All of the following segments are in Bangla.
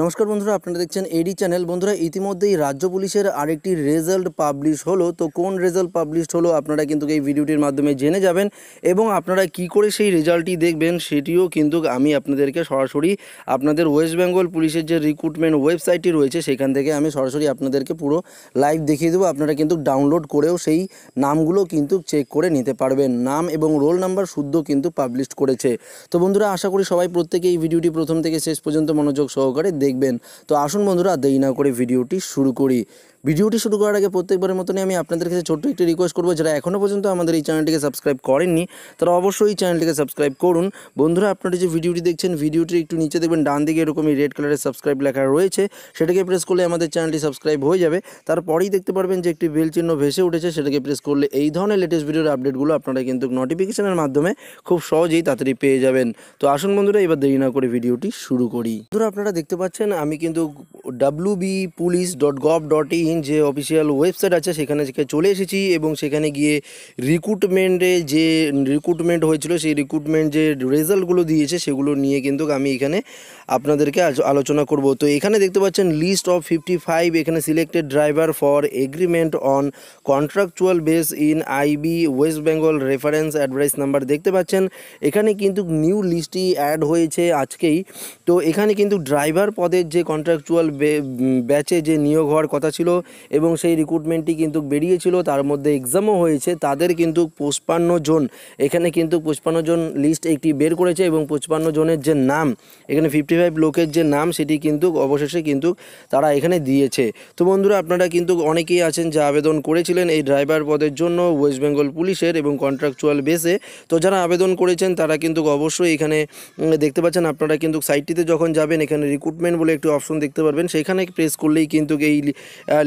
নমস্কার বন্ধুরা আপনারা দেখছেন এডি চ্যানেল বন্ধুরা ইতিমধ্যেই রাজ্য পুলিশের আরেকটি রেজাল্ট পাবলিশ হলো তো কোন রেজাল্ট পাবলিশ হলো আপনারা কিন্তু এই ভিডিওটির মাধ্যমে জেনে যাবেন এবং আপনারা কি করে সেই রেজাল্টটি দেখবেন সেটিও কিন্তু আমি আপনাদেরকে সরাসরি আপনাদের ওয়েস্ট বেঙ্গল পুলিশের যে রিক্রুটমেন্ট ওয়েবসাইটটি রয়েছে সেখান থেকে আমি সরাসরি আপনাদেরকে পুরো লাইভ দেখিয়ে দেবো আপনারা কিন্তু ডাউনলোড করেও সেই নামগুলো কিন্তু চেক করে নিতে পারবেন নাম এবং রোল নাম্বার শুদ্ধ কিন্তু পাবলিশ করেছে তো বন্ধুরা আশা করি সবাই প্রত্যেকে এই ভিডিওটি প্রথম থেকে শেষ পর্যন্ত মনোযোগ সহকারে দেখবেন তো আসুন বন্ধুরা দেরি না করে ভিডিওটি শুরু করি ভিডিওটি শুরু করার আগে প্রত্যেকবারের মতনই আমি আপনাদের কাছে ছোট্ট একটি রিকোয়েস্ট করবো যারা এখনও পর্যন্ত আমাদের এই চ্যানেলটিকে সাবস্ক্রাইব করেননি তারা অবশ্যই এই চ্যানেলটিকে সাবস্ক্রাইব করুন বন্ধুরা আপনারা যে ভিডিওটি দেখছেন ভিডিওটি একটু নিচে দেখবেন ডান দিকে এরকমই রেড কালারের সাবস্ক্রাইব লেখা রয়েছে সেটাকে প্রেস করলে আমাদের চ্যানেলটি সাবস্ক্রাইব হয়ে যাবে তারপরেই দেখতে পারবেন যে একটি বেল চিহ্ন ভেসে উঠেছে সেটাকে প্রেস করলে এই ধরনের লেটেস্ট ভিডিওর আপডেটগুলো আপনারা কিন্তু নোটিফিকেশনের মাধ্যমে খুব সহজেই তাড়াতাড়ি পেয়ে যাবেন তো আসুন বন্ধুরা এবার দেরি না করে ভিডিওটি শুরু করি বন্ধুরা আপনারা দেখতে পাচ্ছেন আমি কিন্তু W B police dot gov dot in যে অফিসিয়াল ওয়েবসাইট আছে সেখানে চলে এসেছি এবং সেখানে গিয়ে রিক্রুটমেন্টে যে রিক্রুটমেন্ট হয়েছিল সেই রিক্রুটমেন্ট যে রেজাল্টগুলো দিয়েছে সেগুলো নিয়ে কিন্তু আমি এখানে আপনাদেরকে আলোচনা করব তো এখানে দেখতে পাচ্ছেন লিস্ট অফ ফিফটি ফাইভ এখানে selected driver for agreement on contractual base in IB West Bengal reference advice number দেখতে পাচ্ছেন এখানে কিন্তু নিউ লিস্টটি অ্যাড হয়েছে আজকেই তো এখানে কিন্তু ড্রাইভার পদের যে কন্ট্রাকচুয়াল বে ব্যাচে যে নিয়োগ হওয়ার কথা ছিল এবং সেই রিক্রুটমেন্টটি কিন্তু বেরিয়েছিল তার মধ্যে এক্সামও হয়েছে তাদের কিন্তু পঁচপান্ন জন এখানে কিন্তু পঁচপান্ন জন লিস্ট একটি বের করেছে এবং পঁচপান্ন জনের যে নাম এখানে ফিফটি ফাইভ লোকের যে নাম সেটি কিন্তু অবশেষে কিন্তু তারা এখানে দিয়েছে তো বন্ধুরা আপনারা কিন্তু অনেকেই আছেন যা আবেদন করেছিলেন এই ড্রাইভার পদের জন্য ওয়েস্ট বেঙ্গল পুলিশের এবং কন্ট্রাকচুয়াল বেসে তো যারা আবেদন করেছেন তারা কিন্তু অবশ্যই এখানে দেখতে পাচ্ছেন আপনারা কিন্তু সাইটটিতে যখন যাবেন এখানে রিক্রুটমেন্ট বলে একটি অপশন দেখতে পারবেন সেই সেখানে প্রেস করলেই কিন্তু এই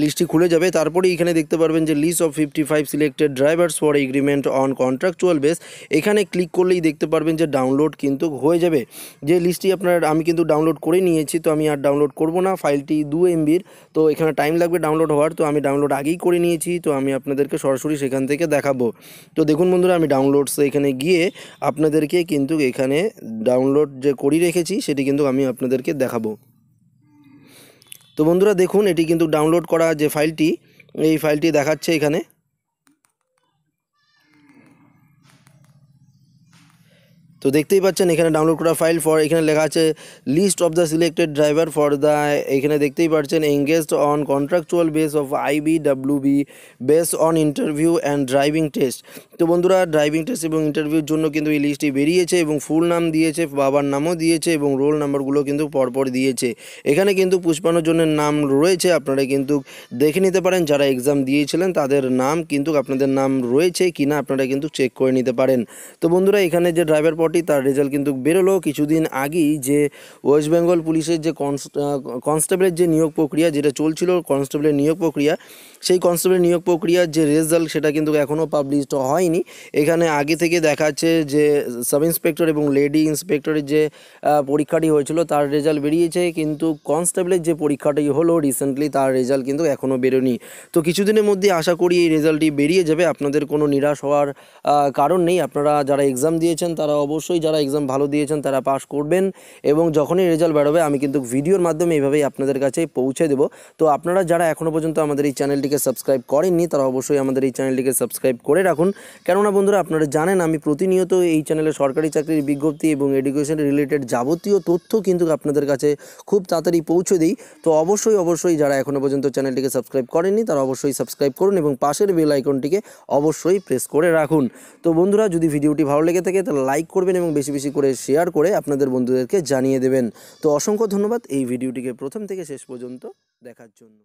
লিস্টটি খুলে যাবে তারপরে এখানে দেখতে পারবেন যে list of fifty five selected drivers for agreement on contractual base এখানে ক্লিক করলেই দেখতে পারবেন যে ডাউনলোড কিন্তু হয়ে যাবে যে লিস্টটি আপনার আমি কিন্তু ডাউনলোড করে নিয়েছি তো আমি আর ডাউনলোড করব না ফাইলটি দু এমবির তো এখানে টাইম লাগবে ডাউনলোড হওয়ার তো আমি ডাউনলোড আগেই করে নিয়েছি তো আমি আপনাদেরকে সরাসরি সেখান থেকে দেখাবো তো দেখুন বন্ধুরা আমি ডাউনলোডস এখানে গিয়ে আপনাদেরকে কিন্তু এখানে ডাউনলোড যে করি রেখেছি সেটি কিন্তু আমি আপনাদেরকে দেখাবো তো বন্ধুরা দেখুন এটি কিন্তু ডাউনলোড করা যে ফাইলটি এই ফাইলটি দেখাচ্ছে এখানে তো দেখতেই পাচ্ছেন এখানে ডাউনলোড করা ফাইল ফর এখানে লেখা আছে list of the selected driver for the এখানে দেখতেই পাচ্ছেন engage on contractual base of IB W B base on interview and driving test তো বন্ধুরা ড্রাইভিং টেস্ট এবং ইন্টারভিউর জন্য কিন্তু এই লিস্টটি বেরিয়েছে এবং ফুল নাম দিয়েছে বাবার নামও দিয়েছে এবং রোল নাম্বারগুলো কিন্তু পরপর দিয়েছে এখানে কিন্তু পুষ্পানুজনের নাম রয়েছে আপনারা কিন্তু দেখে নিতে পারেন যারা এক্সাম দিয়েছিলেন তাদের নাম কিন্তু আপনাদের নাম রয়েছে কিনা আপনারা কিন্তু চেক করে নিতে পারেন তো বন্ধুরা এখানে যে ড্রাইভার পট মোটামুটি তার রেজাল্ট কিন্তু বেরোলো কিছুদিন আগেই যে ওয়েস্ট বেঙ্গল পুলিশের যে কনস্টেবলের যে নিয়োগ প্রক্রিয়া যেটা চলছিল কনস্টেবলের নিয়োগ প্রক্রিয়া সেই কনস্টেবলের নিয়োগ প্রক্রিয়ার যে রেজাল্ট সেটা কিন্তু এখনও পাবলিশড হয়নি এখানে আগে থেকে দেখাচ্ছে যে সাব ইন্সপেক্টর এবং লেডি ইন্সপেক্টরের যে পরীক্ষাটি হয়েছিল তার রেজাল্ট বেরিয়েছে কিন্তু কনস্টেবলের যে পরীক্ষাটি হলো রিসেন্টলি তার রেজাল্ট কিন্তু এখনও বেরোনি তো কিছুদিনের মধ্যে আশা করি এই রেজাল্টটি বেরিয়ে যাবে আপনাদের কোনো নিরাশ হওয়ার কারণ নেই আপনারা যারা এক্সাম দিয়েছেন তারা অবশ্যই অবশ্যই যারা এক্সাম ভালো দিয়েছেন তারা পাশ করবেন এবং যখনই রেজাল্ট বেরোবে আমি কিন্তু ভিডিওর মাধ্যমে এইভাবেই আপনাদের কাছে পৌঁছে দেব তো আপনারা যারা এখনও পর্যন্ত আমাদের এই চ্যানেলটিকে সাবস্ক্রাইব করেননি তারা অবশ্যই আমাদের এই চ্যানেলটিকে সাবস্ক্রাইব করে রাখুন কেননা বন্ধুরা আপনারা জানেন আমি প্রতিনিয়ত এই চ্যানেলে সরকারি চাকরির বিজ্ঞপ্তি এবং এডুকেশন রিলেটেড যাবতীয় তথ্য কিন্তু আপনাদের কাছে খুব তাড়াতাড়ি পৌঁছে দিই তো অবশ্যই অবশ্যই যারা এখনও পর্যন্ত চ্যানেলটিকে সাবস্ক্রাইব করেননি তারা অবশ্যই সাবস্ক্রাইব করুন এবং পাশের বেল আইকনটিকে অবশ্যই প্রেস করে রাখুন তো বন্ধুরা যদি ভিডিওটি ভালো লেগে থাকে তাহলে লাইক করে করবেন এবং বেশি বেশি করে শেয়ার করে আপনাদের বন্ধুদেরকে জানিয়ে দেবেন তো অসংখ্য ধন্যবাদ এই ভিডিওটিকে প্রথম থেকে শেষ পর্যন্ত দেখার জন্য